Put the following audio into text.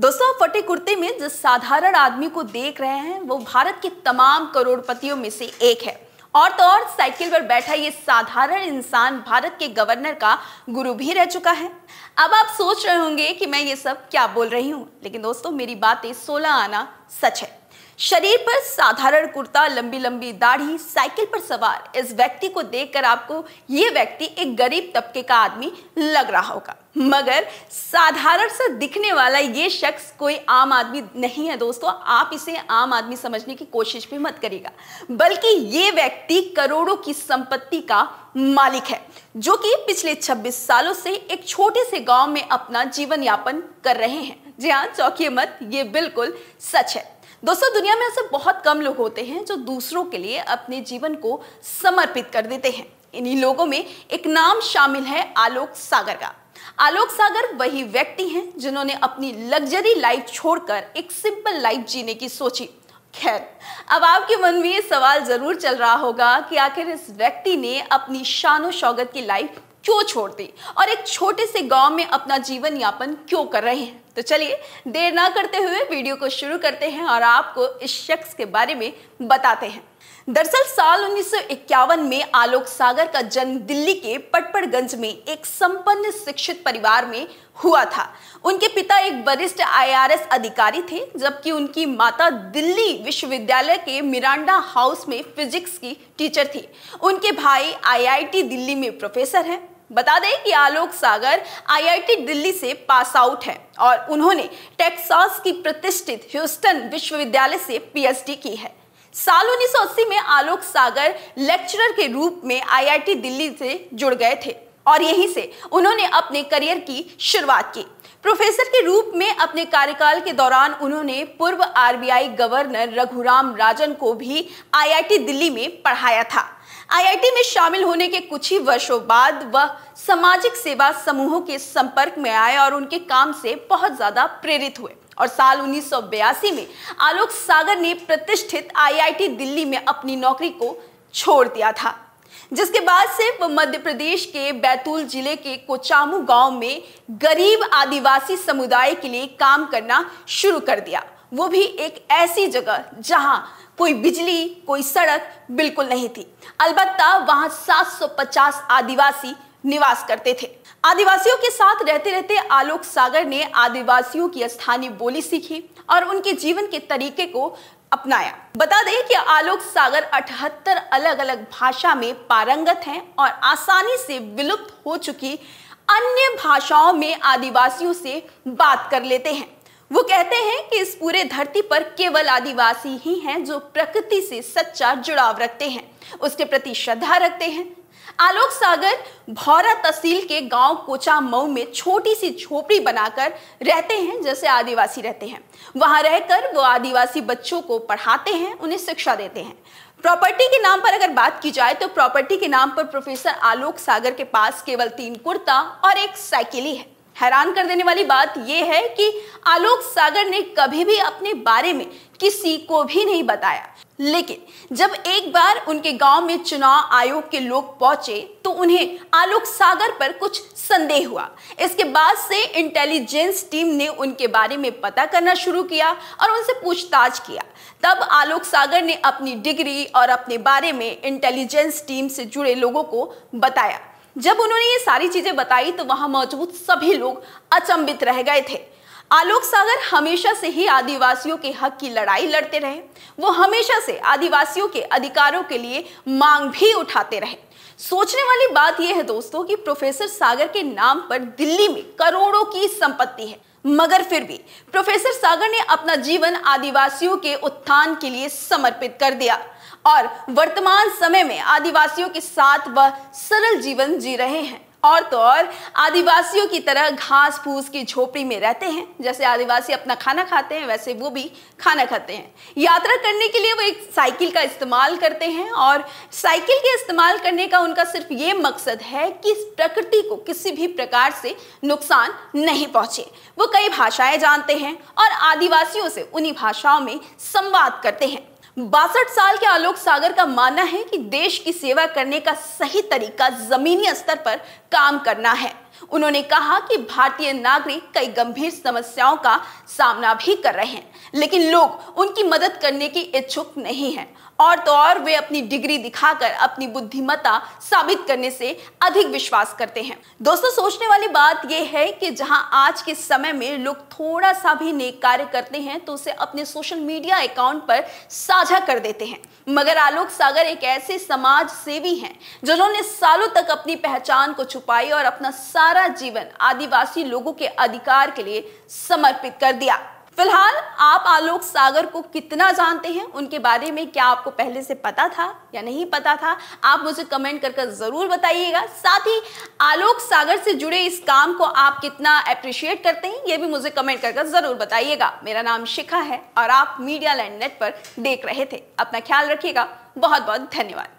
दोस्तों फटे कुर्ते में जिस साधारण आदमी को देख रहे हैं वो भारत के तमाम करोड़पतियों में से एक है और तो और साइकिल पर बैठा ये साधारण इंसान भारत के गवर्नर का गुरु भी रह चुका है अब आप सोच रहे होंगे कि मैं ये सब क्या बोल रही हूँ लेकिन दोस्तों मेरी बातें सोलह आना सच है शरीर पर साधारण कुर्ता लंबी लंबी दाढ़ी साइकिल पर सवार इस व्यक्ति को देखकर आपको ये व्यक्ति एक गरीब तबके का आदमी लग रहा होगा मगर साधारण सा दिखने वाला ये शख्स कोई आम आदमी नहीं है दोस्तों आप इसे आम आदमी समझने की कोशिश भी मत करिएगा बल्कि ये व्यक्ति करोड़ों की संपत्ति का मालिक है जो कि पिछले 26 सालों से एक छोटे से गांव में अपना जीवन यापन कर रहे हैं जी हाँ चौकी मत ये बिल्कुल सच है दोस्तों दुनिया में ऐसे बहुत कम लोग होते हैं जो दूसरों के लिए अपने जीवन को समर्पित कर देते हैं इन्हीं लोगों में एक नाम शामिल है आलोक सागर का आलोक सागर वही व्यक्ति हैं जिन्होंने अपनी लग्जरी लाइफ छोड़कर एक सिंपल लाइफ जीने की सोची खैर अब आपके मन में ये सवाल जरूर चल रहा होगा कि आखिर इस व्यक्ति ने अपनी शानो शौगत की लाइफ क्यों छोड़ दी और एक छोटे से गांव में अपना जीवन यापन क्यों कर रहे हैं तो चलिए देर ना करते हुए वीडियो को शुरू करते हैं और आपको इस शख्स के बारे में बताते हैं दरअसल साल 1951 में आलोक सागर का जन्म दिल्ली के पटपड़गंज में एक संपन्न शिक्षित परिवार में हुआ था उनके पिता एक वरिष्ठ आईआरएस अधिकारी थे जबकि उनकी माता दिल्ली विश्वविद्यालय के मिरांडा हाउस में फिजिक्स की टीचर थी उनके भाई आईआईटी दिल्ली में प्रोफेसर हैं बता दें कि आलोक सागर आईआईटी दिल्ली से पास आउट है और उन्होंने टेक्सास की प्रतिष्ठित ह्यूस्टन विश्वविद्यालय से पीएचडी की है साल उन्नीस में आलोक सागर लेक्चरर के रूप में आईआईटी दिल्ली से जुड़ गए थे और यहीं से उन्होंने अपने करियर की शुरुआत की प्रोफेसर के रूप में अपने कार्यकाल के दौरान उन्होंने पूर्व आरबीआई गवर्नर रघुराम राजन को भी आईआईटी दिल्ली में पढ़ाया था आईआईटी में शामिल होने के कुछ ही वर्षों बाद वह सामाजिक सेवा समूहों के संपर्क में आए और उनके काम से बहुत ज़्यादा प्रेरित हुए और साल उन्नीस में आलोक सागर ने प्रतिष्ठित आईआईटी दिल्ली में अपनी नौकरी को छोड़ दिया था जिसके बाद से वह मध्य प्रदेश के बैतूल जिले के कोचामू गांव में गरीब आदिवासी समुदाय के लिए काम करना शुरू कर दिया वो भी एक ऐसी जगह जहां कोई बिजली कोई सड़क बिल्कुल नहीं थी अलबत् वहाँ 750 आदिवासी निवास करते थे आदिवासियों के साथ रहते रहते आलोक सागर ने आदिवासियों की स्थानीय बोली सीखी और उनके जीवन के तरीके को अपनाया बता दें कि आलोक सागर अठहत्तर अलग अलग भाषा में पारंगत हैं और आसानी से विलुप्त हो चुकी अन्य भाषाओं में आदिवासियों से बात कर लेते हैं वो कहते हैं कि इस पूरे धरती पर केवल आदिवासी ही हैं जो प्रकृति से सच्चा जुड़ाव रखते हैं उसके प्रति श्रद्धा रखते हैं आलोक सागर भौरा तहसील के गांव कोचा मऊ में छोटी सी झोपड़ी बनाकर रहते हैं जैसे आदिवासी रहते हैं वहां रहकर वो आदिवासी बच्चों को पढ़ाते हैं उन्हें शिक्षा देते हैं प्रॉपर्टी के नाम पर अगर बात की जाए तो प्रॉपर्टी के नाम पर प्रोफेसर आलोक सागर के पास केवल तीन कुर्ता और एक साइकिल ही है हैरान कर देने वाली बात यह है कि आलोक सागर ने कभी भी अपने बारे में किसी को भी नहीं बताया लेकिन जब एक बार उनके गांव में चुनाव आयोग के लोग पहुंचे तो उन्हें आलोक सागर पर कुछ संदेह हुआ इसके बाद से इंटेलिजेंस टीम ने उनके बारे में पता करना शुरू किया और उनसे पूछताछ किया तब आलोक सागर ने अपनी डिग्री और अपने बारे में इंटेलिजेंस टीम से जुड़े लोगों को बताया जब उन्होंने ये सारी चीजें बताई तो वहां मौजूद सभी लोग अचंबित रह गए थे आलोक सागर हमेशा से ही आदिवासियों के हक की लड़ाई लड़ते रहे वो हमेशा से आदिवासियों के अधिकारों के लिए मांग भी उठाते रहे सोचने वाली बात यह है दोस्तों कि प्रोफेसर सागर के नाम पर दिल्ली में करोड़ों की संपत्ति है मगर फिर भी प्रोफेसर सागर ने अपना जीवन आदिवासियों के उत्थान के लिए समर्पित कर दिया और वर्तमान समय में आदिवासियों के साथ वह सरल जीवन जी रहे हैं और तो और आदिवासियों की तरह घास फूस की झोपड़ी में रहते हैं जैसे आदिवासी अपना खाना खाते हैं वैसे वो भी खाना खाते हैं यात्रा करने के लिए वो एक साइकिल का इस्तेमाल करते हैं और साइकिल के इस्तेमाल करने का उनका सिर्फ ये मकसद है कि प्रकृति को किसी भी प्रकार से नुकसान नहीं पहुँचे वो कई भाषाएं जानते हैं और आदिवासियों से उन्हीं भाषाओं में संवाद करते हैं बासठ साल के आलोक सागर का मानना है कि देश की सेवा करने का सही तरीका जमीनी स्तर पर काम करना है उन्होंने कहा कि भारतीय नागरिक कई गंभीर समस्याओं का सामना भी कर रहे हैं लेकिन लोग उनकी मदद करने की इच्छुक नहीं हैं और तो और वे अपनी डिग्री दिखाकर अपनी बुद्धिमत्ता साबित करने से अधिक विश्वास करते हैं दोस्तों सोचने वाली बात यह है कि जहां आज के समय में लोग थोड़ा सा भी नेक कार्य करते हैं तो उसे अपने सोशल मीडिया अकाउंट पर साझा कर देते हैं मगर आलोक सागर एक ऐसे समाज सेवी हैं जिन्होंने सालों तक अपनी पहचान को छुपाई और अपना सारा जीवन आदिवासी लोगों के अधिकार के लिए समर्पित कर दिया फिलहाल आप आलोक सागर को कितना जानते हैं उनके बारे में क्या आपको पहले से पता था या नहीं पता था आप मुझे कमेंट कर कर जरूर बताइएगा साथ ही आलोक सागर से जुड़े इस काम को आप कितना अप्रिशिएट करते हैं ये भी मुझे कमेंट कर कर जरूर बताइएगा मेरा नाम शिखा है और आप मीडिया लैंड नेट पर देख रहे थे अपना ख्याल रखिएगा बहुत बहुत धन्यवाद